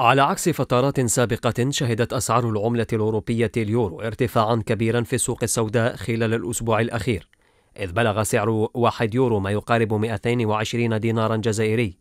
على عكس فترات سابقة شهدت أسعار العملة الأوروبية اليورو ارتفاعا كبيرا في السوق السوداء خلال الأسبوع الأخير إذ بلغ سعر واحد يورو ما يقارب 220 دينارا جزائري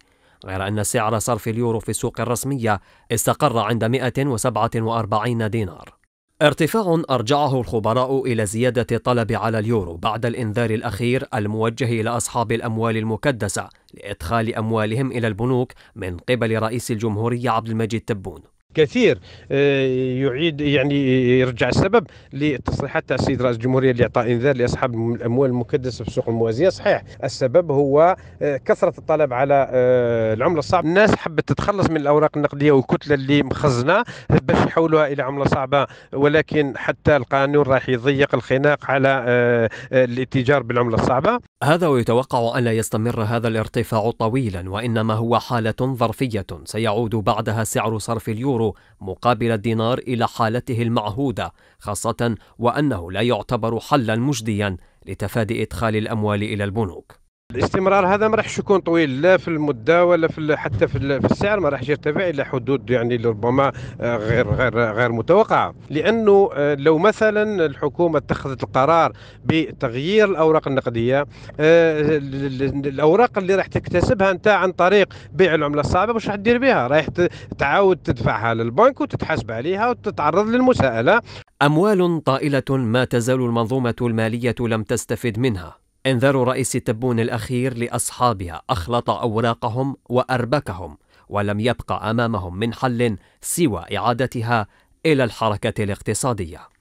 غير أن سعر صرف اليورو في السوق الرسمية استقر عند 147 دينار ارتفاع أرجعه الخبراء إلى زيادة الطلب على اليورو بعد الإنذار الأخير الموجه إلى أصحاب الأموال المكدسة لإدخال أموالهم إلى البنوك من قبل رئيس الجمهورية عبد المجيد تبون كثير آه، يعيد يعني يرجع السبب لتصريحات تاع السيد رئيس الجمهوريه اللي اعطى انذار لاصحاب الاموال المكدسه في السوق الموازيه صحيح السبب هو آه، كثره الطلب على آه، العمله الصعبه الناس حبت تتخلص من الاوراق النقديه والكتله اللي مخزنه باش يحولوها الى عمله صعبه ولكن حتى القانون راح يضيق الخناق على الاتجار بالعمله الصعبه هذا ويتوقع أن لا يستمر هذا الارتفاع طويلا وإنما هو حالة ظرفية سيعود بعدها سعر صرف اليورو مقابل الدينار إلى حالته المعهودة خاصة وأنه لا يعتبر حلا مجديا لتفادي إدخال الأموال إلى البنوك الاستمرار هذا ما راحش يكون طويل لا في المده ولا في حتى في السعر ما راحش يرتفع الى حدود يعني ربما آه، غير غير غير متوقعه لانه آه، لو مثلا الحكومه اتخذت القرار بتغيير الاوراق النقديه آه، الاوراق اللي راح تكتسبها انت عن طريق بيع العمله الصعبه واش راح دير بها رايح تعاود تدفعها للبنك وتتحاسب عليها وتتعرض للمساءله اموال طائله ما تزال المنظومه الماليه لم تستفد منها انذار رئيس تبون الأخير لأصحابها أخلط أوراقهم وأربكهم ولم يبقى أمامهم من حل سوى إعادتها إلى الحركة الاقتصادية